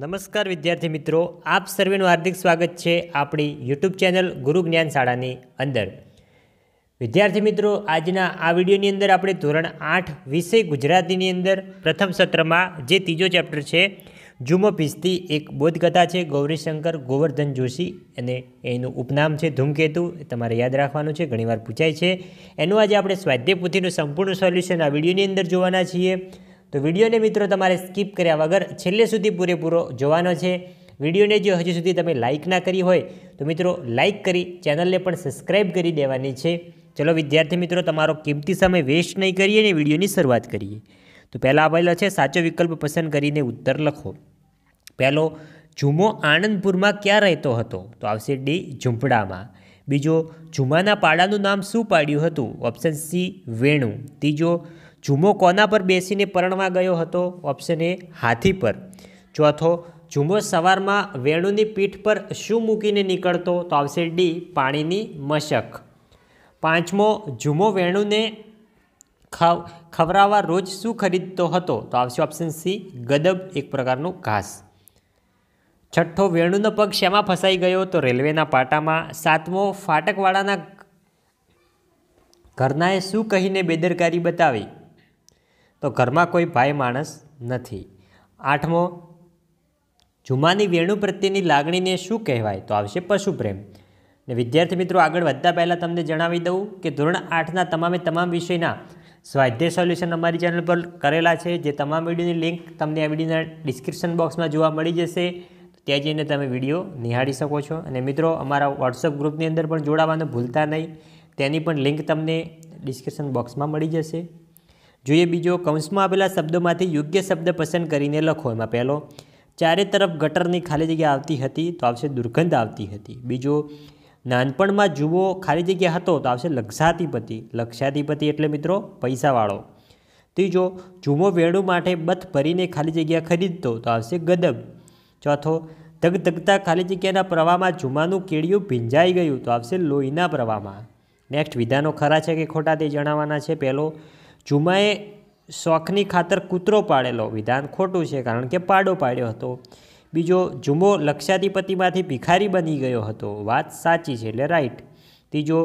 નમસ્કાર વિદ્યાર્થી મિત્રો આપ સર્વેનું હાર્દિક સ્વાગત છે આપણી યુટ્યુબ ચેનલ ગુરુ જ્ઞાન શાળાની અંદર વિદ્યાર્થી મિત્રો આજના આ વિડીયોની અંદર આપણે ધોરણ આઠ વિષય ગુજરાતીની અંદર પ્રથમ સત્રમાં જે ત્રીજો ચેપ્ટર છે જુમો ભીસ્તી એક બોધકથા છે ગૌરીશંકર ગોવર્ધન જોશી અને એનું ઉપનામ છે ધૂમકેતુ તમારે યાદ રાખવાનું છે ઘણીવાર પૂછાય છે એનું આજે આપણે સ્વાધ્યપુથીનું સંપૂર્ણ સોલ્યુશન આ વિડીયોની અંદર જોવાના છીએ તો વિડીયોને મિત્રો તમારે સ્કીપ કર્યા વગર છેલ્લે સુધી પૂરેપૂરો જોવાનો છે વિડીયોને જો હજી સુધી તમે લાઇક ના કરી હોય તો મિત્રો લાઇક કરી ચેનલને પણ સબસ્ક્રાઇબ કરી દેવાની છે ચલો વિદ્યાર્થી મિત્રો તમારો કિંમતી સમય વેસ્ટ નહીં કરીએ અને વિડીયોની શરૂઆત કરીએ તો પહેલાં આપેલો છે સાચો વિકલ્પ પસંદ કરીને ઉત્તર લખો પહેલો ઝુમો આણંદપુરમાં ક્યાં રહેતો હતો તો આવશે ડી ઝુંપડામાં બીજો ઝુમાના પાડાનું નામ શું પાડ્યું હતું ઓપ્શન સી વેણુ ત્રીજો જુમો કોના પર બેસીને પરણવા ગયો હતો ઓપ્શન એ હાથી પર ચોથો જુમો સવારમાં વેણુની પીઠ પર શું મૂકીને નીકળતો તો આવશે ડી પાણીની મશક પાંચમો જુમો વેણુને ખવ ખવરાવા રોજ શું ખરીદતો હતો તો આવશે ઓપ્શન સી ગદબ એક પ્રકારનું ઘાસ છઠ્ઠો વેણુનો પગ શેમાં ફસાઈ ગયો તો રેલવેના પાટામાં સાતમો ફાટકવાળાના ઘરનાએ શું કહીને બેદરકારી બતાવી તો ઘરમાં કોઈ ભાઈ માણસ નથી આઠમો જુમાની વેણુ પ્રત્યેની લાગણીને શું કહેવાય તો આવશે પશુપ્રેમ ને વિદ્યાર્થી મિત્રો આગળ વધતા પહેલાં તમને જણાવી દઉં કે ધોરણ આઠના તમામે તમામ વિષયના સ્વાધ્યાય સોલ્યુશન અમારી ચેનલ પર કરેલા છે જે તમામ વિડીયોની લિંક તમને આ વિડીયોના ડિસ્ક્રિપ્શન બોક્સમાં જોવા મળી જશે ત્યાં જઈને તમે વિડીયો નિહાળી શકો છો અને મિત્રો અમારા વોટ્સઅપ ગ્રુપની અંદર પણ જોડાવાનું ભૂલતા નહીં તેની પણ લિંક તમને ડિસ્ક્રિપ્શન બોક્સમાં મળી જશે જોઈએ બીજો કૌંસમાં આવેલા શબ્દોમાંથી યોગ્ય શબ્દ પસંદ કરીને લખો એમાં પહેલો ચારે તરફ ગટરની ખાલી જગ્યા આવતી હતી તો આવશે દુર્ગંધ આવતી હતી બીજો નાનપણમાં જુઓ ખાલી જગ્યા હતો તો આવશે લક્ષાધિપતિ લક્ષાધિપતિ એટલે મિત્રો પૈસાવાળો ત્રીજો જુમો વેણુ માટે બથ ભરીને ખાલી જગ્યા ખરીદતો તો આવશે ગદબ ચોથો ધગધગતા ખાલી જગ્યાના પ્રવાહમાં જુમાનું કેળિયું ભીંજાઈ ગયું તો આવશે લોહીના પ્રવાહમાં નેક્સ્ટ વિધાનો ખરા છે કે ખોટા તે જણાવવાના છે પહેલો જુમાએ શોખની ખાતર કૂતરો પાડેલો વિધાન ખોટું છે કારણ કે પાડો પાડ્યો હતો બીજો જુમો લક્ષાધિપતિમાંથી ભિખારી બની ગયો હતો વાત સાચી છે એટલે રાઈટ ત્રીજો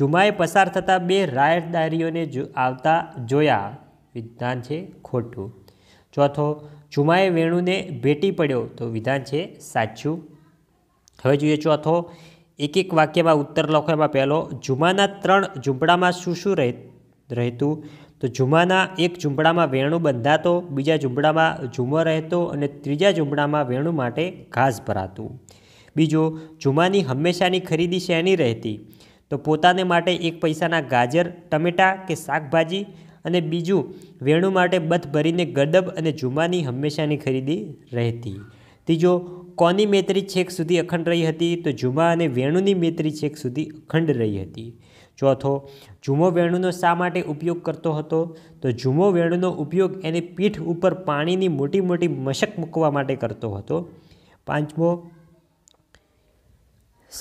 જુમાએ પસાર થતાં બે રાયતદારીઓને આવતા જોયા વિધાન છે ખોટું ચોથો જુમાએ વેણુને ભેટી પડ્યો તો વિધાન છે સાચું હવે જોઈએ ચોથો એક એક વાક્યમાં ઉત્તર લખો એમાં પહેલો જુમાના ત્રણ ઝૂંપડામાં શું શું રહે રહેતું તો ઝુમાના એક ઝૂંપડામાં વેણું બંધાતો બીજા ઝૂંપડામાં ઝુમર રહેતો અને ત્રીજા ઝૂંપડામાં વેણું માટે ઘાસ ભરાતું બીજો ઝુમાની હંમેશાની ખરીદી શેની રહેતી તો પોતાને માટે એક પૈસાના ગાજર ટમેટાં કે શાકભાજી અને બીજું વેણું માટે બથ ભરીને ગડબ અને ઝુમાની હંમેશાની ખરીદી રહેતી ત્રીજો કોની મૈત્રી છેક સુધી અખંડ રહી હતી તો ઝુમા અને વેણુની મૈત્રી છેક સુધી અખંડ રહી હતી ચોથો જુમો વેણુનો શા માટે ઉપયોગ કરતો હતો તો જુમો વેણુનો ઉપયોગ એની પીઠ ઉપર પાણીની મોટી મોટી મશક મૂકવા માટે કરતો હતો પાંચમો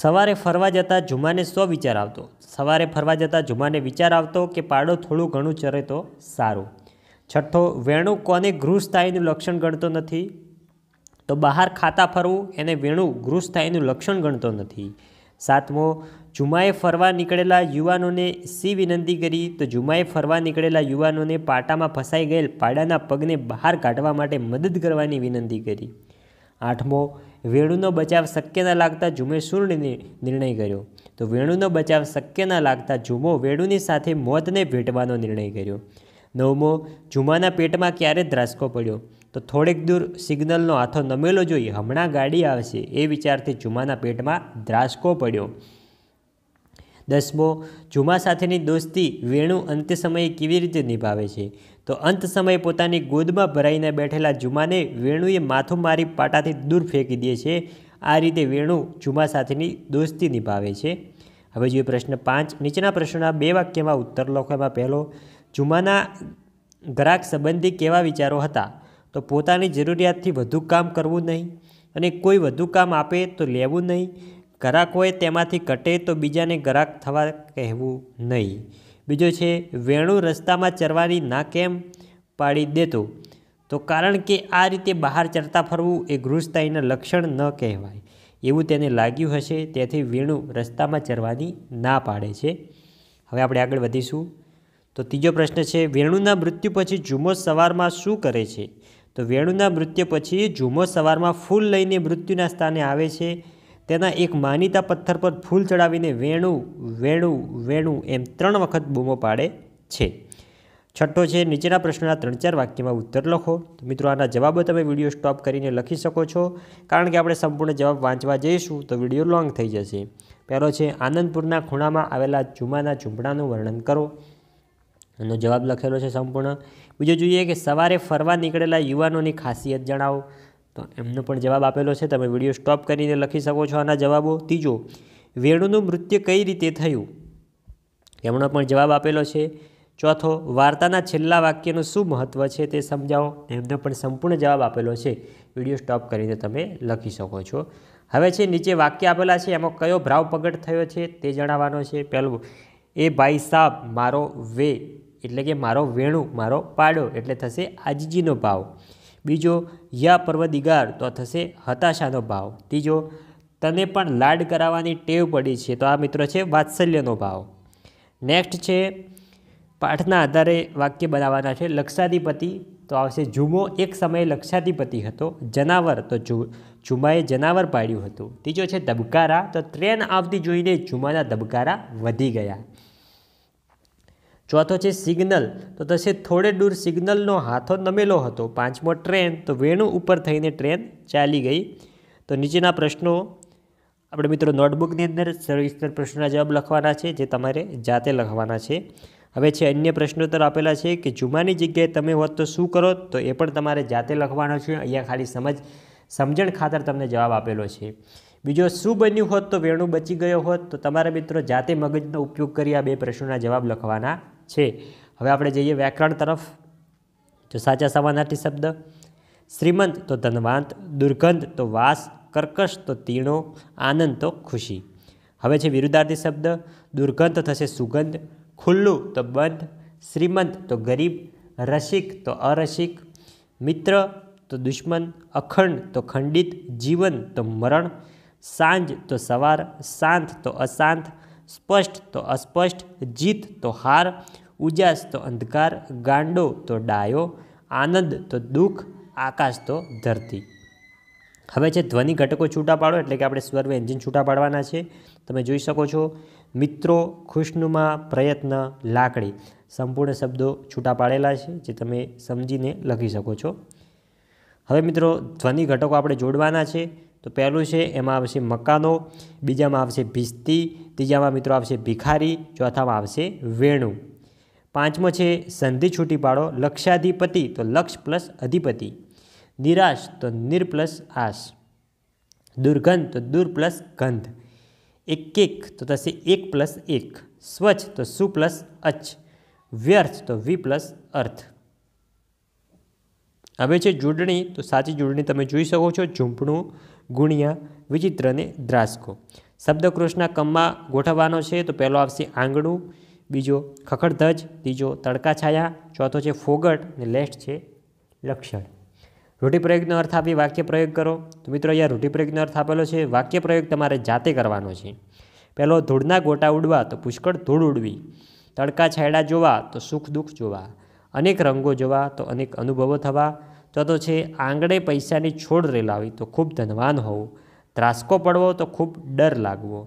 સવારે ફરવા જતાં જુમાને સો વિચાર આવતો સવારે ફરવા જતાં જુમાને વિચાર આવતો કે પાડો થોડું ઘણું ચરે તો સારું છઠ્ઠો વેણું કોને ગૃહસ્થાયીનું લક્ષણ ગણતો નથી તો બહાર ખાતા ફરવું એને વેણુ ગૃહસ્થાયીનું લક્ષણ ગણતો નથી સાતમો જુમાએ ફરવા નીકળેલા યુવાનોને સી વિનંતી કરી તો જુમાએ ફરવા નીકળેલા યુવાનોને પાટામાં ફસાઈ ગયેલ પાડાના પગને બહાર કાઢવા માટે મદદ કરવાની વિનંતી કરી આઠમો વેણુનો બચાવ શક્ય ન લાગતા જુમે શું નિર્ણય કર્યો તો વેણુનો બચાવ શક્ય ન લાગતા જુમો વેણુની સાથે મોતને ભેટવાનો નિર્ણય કર્યો નવમો જુમાના પેટમાં ક્યારે ધ્રાસકો પડ્યો તો થોડેક દૂર સિગ્નલનો હાથો નમેલો જોઈએ હમણાં ગાડી આવશે એ વિચારથી જુમાના પેટમાં ધ્રાસકો પડ્યો દસમો જુમા સાથેની દોસ્તી વેણુ અંત સમયે કેવી રીતે નિભાવે છે તો અંત સમયે પોતાની ગોદમાં ભરાઈને બેઠેલા જુમાને વેણુએ માથું મારી પાટાથી દૂર ફેંકી દે છે આ રીતે વેણુ જુમા સાથેની દોસ્તી નિભાવે છે હવે જોઈએ પ્રશ્ન પાંચ નીચેના પ્રશ્નના બે વાક્યમાં ઉત્તર લખો એમાં પહેલો જુમાના ગ્રાહક સંબંધી કેવા વિચારો હતા તો પોતાની જરૂરિયાતથી વધુ કામ કરવું નહીં અને કોઈ વધુ કામ આપે તો લેવું નહીં ગ્રાહક હોય તેમાંથી ઘટે તો બીજાને ગરાક થવા કહેવું નહીં બીજો છે વેણું રસ્તામાં ચરવાની ના કેમ પાડી દેતો તો કારણ કે આ રીતે બહાર ચરતા ફરવું એ ગૃહસ્થાઈના લક્ષણ ન કહેવાય એવું તેને લાગ્યું હશે તેથી વેણું રસ્તામાં ચરવાની ના પાડે છે હવે આપણે આગળ વધીશું તો ત્રીજો પ્રશ્ન છે વેણુના મૃત્યુ પછી જુમો સવારમાં શું કરે છે તો વેણુના મૃત્યુ પછી જુમો સવારમાં ફૂલ લઈને મૃત્યુના સ્થાને આવે છે તેના એક માનીતા પથ્થર પર ફૂલ ચડાવીને વેણું વેણું વેણું એમ ત્રણ વખત બૂમો પાડે છે છઠ્ઠો છે નીચેના પ્રશ્નના ત્રણ ચાર વાક્યમાં ઉત્તર લખો મિત્રો આના જવાબો તમે વિડીયો સ્ટોપ કરીને લખી શકો છો કારણ કે આપણે સંપૂર્ણ જવાબ વાંચવા જઈશું તો વિડીયો લોંગ થઈ જશે પહેલો છે આનંદપુરના ખૂણામાં આવેલા ચુમાના ઝૂંપડાનું વર્ણન કરો એનો જવાબ લખેલો છે સંપૂર્ણ બીજો જોઈએ કે સવારે ફરવા નીકળેલા યુવાનોની ખાસિયત જણાવો તો એમનો પણ જવાબ આપેલો છે તમે વિડીયો સ્ટોપ કરીને લખી શકો છો આના જવાબો ત્રીજો વેણુનું મૃત્યુ કઈ રીતે થયું એમનો પણ જવાબ આપેલો છે ચોથો વાર્તાના છેલ્લા વાક્યનું શું મહત્ત્વ છે તે સમજાવો એમનો પણ સંપૂર્ણ જવાબ આપેલો છે વિડીયો સ્ટોપ કરીને તમે લખી શકો છો હવે છે નીચે વાક્ય આપેલા છે એમાં કયો ભાવ પ્રગટ થયો છે તે જણાવવાનો છે પહેલું એ ભાઈ સાહેબ મારો વે એટલે કે મારો વેણું મારો પાડો એટલે થશે આજીજીનો ભાવ બીજો યા પર્વદિગાર તો થશે હતાશાનો ભાવ ત્રીજો તને પણ લાડ કરાવવાની ટેવ પડી છે તો આ મિત્રો છે વાત્સલ્યનો ભાવ નેક્સ્ટ છે પાઠના આધારે વાક્ય બનાવવાના છે લક્ષાધિપતિ તો આવશે જુમો એક સમયે લક્ષાધિપતિ હતો જનાવર તો જુમાએ જનાવર પાડ્યું હતું ત્રીજો છે ધબકારા તો ટ્રેન આવતી જોઈને જુમાના ધબકારા વધી ગયા ચોથો છે સિગ્નલ તો થશે થોડે દૂર સિગ્નલનો હાથો નમેલો હતો પાંચમો ટ્રેન તો વેણુ ઉપર થઈને ટ્રેન ચાલી ગઈ તો નીચેના પ્રશ્નો આપણે મિત્રો નોટબુકની અંદર સવિસ્તર પ્રશ્નોના જવાબ લખવાના છે જે તમારે જાતે લખવાના છે હવે છે અન્ય પ્રશ્નોત્તર આપેલા છે કે જુમાની જગ્યાએ તમે હોત તો શું કરો તો એ પણ તમારે જાતે લખવાનો છે અહીંયા ખાલી સમજ સમજણ ખાતર તમને જવાબ આપેલો છે બીજો શું બન્યું હોત તો વેણુ બચી ગયો હોત તો તમારા મિત્રો જાતે મગજનો ઉપયોગ કરી આ બે પ્રશ્નોના જવાબ લખવાના છે હવે આપણે જઈએ વ્યાકરણ તરફ તો સાચા સમાનાર્થી શબ્દ શ્રીમંત તો ધનવાંત દુર્ગંધ તો વાસ કર્કશ તો તીણો આનંદ તો ખુશી હવે છે વિરુદ્ધાર્થી શબ્દ દુર્ગંધ થશે સુગંધ ખુલ્લું તો બંધ શ્રીમંત તો ગરીબ રસિક તો અરસિક મિત્ર તો દુશ્મન અખંડ તો ખંડિત જીવન તો મરણ સાંજ તો સવાર શાંત તો અશાંત સ્પષ્ટ તો અસ્પષ્ટ જીત તો હાર ઉજાસ તો અંધકાર ગાંડો તો ડાયો આનંદ તો દુઃખ આકાશ તો ધરતી હવે છે ધ્વનિ ઘટકો છૂટા પાડો એટલે કે આપણે સ્વર્વ એન્જિન છૂટા પાડવાના છે તમે જોઈ શકો છો મિત્રો ખુશનુમા પ્રયત્ન લાકડી સંપૂર્ણ શબ્દો છૂટા પાડેલા છે જે તમે સમજીને લખી શકો છો હવે મિત્રો ધ્વનિ ઘટકો આપણે જોડવાના છે તો પહેલું છે એમાં આવશે મકાનો બીજામાં આવશે ભીસ્તી ત્રીજામાં મિત્રો આવશે ભિખારી ચોથામાં આવશે વેણુ પાંચમો છે સંધિ છૂટી પાડો લક્ષાધિપતિ તો લક્ષ પ્લસ અધિપતિ નિરાશ તો નિર પ્લસ આશ દુર્ગંધ તો દુર પ્લસ ગંધ એક એક તો થશે એક પ્લસ એક સ્વચ્છ તો સુ પ્લસ અચ્છ વ્યર્થ તો વી પ્લસ અર્થ હવે છે જોડણી તો સાચી જોડણી તમે જોઈ શકો છો ઝૂંપણું ગુણ્યા વિચિત્રને દ્રાસકો શબ્દકૃષ્ણના કમમાં ગોઠવવાનો છે તો પહેલો આવશે આંગણું બીજો ખખડધજ ત્રીજો તડકા છાયા ચોથો છે ફોગટ અને લેસ્ટ છે લક્ષણ રૂઢિપ્રયોગનો અર્થ આપી વાક્ય પ્રયોગ કરો તો મિત્રો અહીંયા રૂઢિપ્રયોગનો અર્થ આપેલો છે વાક્ય પ્રયોગ તમારે જાતે કરવાનો છે પહેલો ધૂળના ગોટા ઉડવા તો પુષ્કળ ધૂળ ઉડવી તડકા છાયડા જોવા તો સુખ દુઃખ જોવા અનેક રંગો જોવા તો અનેક અનુભવો થવા તો તો છે આંગળે પૈસાની છોડ રેલાવી તો ખૂબ ધનવાન હોવું ત્રાસકો પડવો તો ખૂબ ડર લાગવો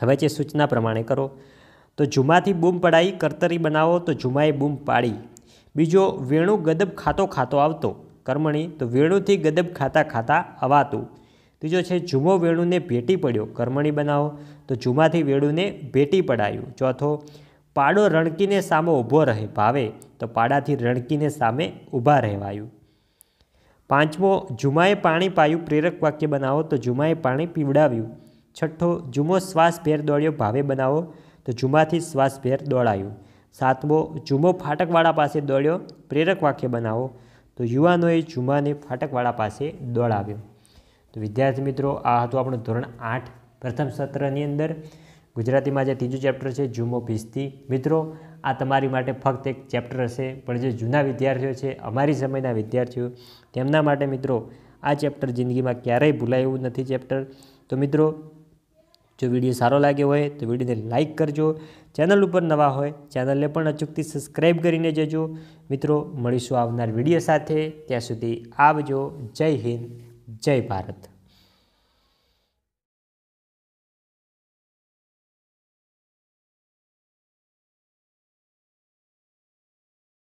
હવે જે સૂચના પ્રમાણે કરો તો જુમાથી બૂમ પડાવી કરતરી બનાવો તો જુમાએ બૂમ પાડી બીજો વેણુ ગદબ ખાતો ખાતો આવતો કર્મણી તો વેણુથી ગદબ ખાતા ખાતા અવાતું ત્રીજો છે જુમો વેણુને ભેટી પડ્યો કર્મણી બનાવો તો જુમાથી વેણુને ભેટી પડાયું ચોથો પાડો રણકીને સામે ઊભો રહે ભાવે તો પાડાથી રણકીને સામે ઊભા રહેવાયું પાંચમો જુમાએ પાણી પાયું પ્રેરક વાક્ય બનાવો તો જુમાએ પાણી પીવડાવ્યું છઠ્ઠો જુમો શ્વાસભેર દોડ્યો ભાવે બનાવો તો જુમાથી શ્વાસભેર દોડાયું સાતમો જુમો ફાટકવાળા પાસે દોડ્યો પ્રેરક વાક્ય બનાવો તો યુવાનોએ જુમાને ફાટકવાળા પાસે દોડાવ્યો તો વિદ્યાર્થી મિત્રો આ હતું આપણું ધોરણ આઠ પ્રથમ સત્રની અંદર ગુજરાતીમાં જે ત્રીજું ચેપ્ટર છે જુમો ભીસ્તી મિત્રો આ તમારી માટે ફક્ત એક ચેપ્ટર હશે પણ જે જૂના વિદ્યાર્થીઓ છે અમારી સમયના વિદ્યાર્થીઓ તેમના માટે મિત્રો આ ચેપ્ટર જિંદગીમાં ક્યારેય ભૂલાય એવું નથી ચેપ્ટર તો મિત્રો જો વિડીયો સારો લાગ્યો હોય તો વિડીયોને લાઇક કરજો ચેનલ ઉપર નવા હોય ચેનલને પણ અચૂકથી સબસ્ક્રાઈબ કરીને જજો મિત્રો મળીશું આવનાર વિડીયો સાથે ત્યાં સુધી આવજો જય હિન્દ જય ભારત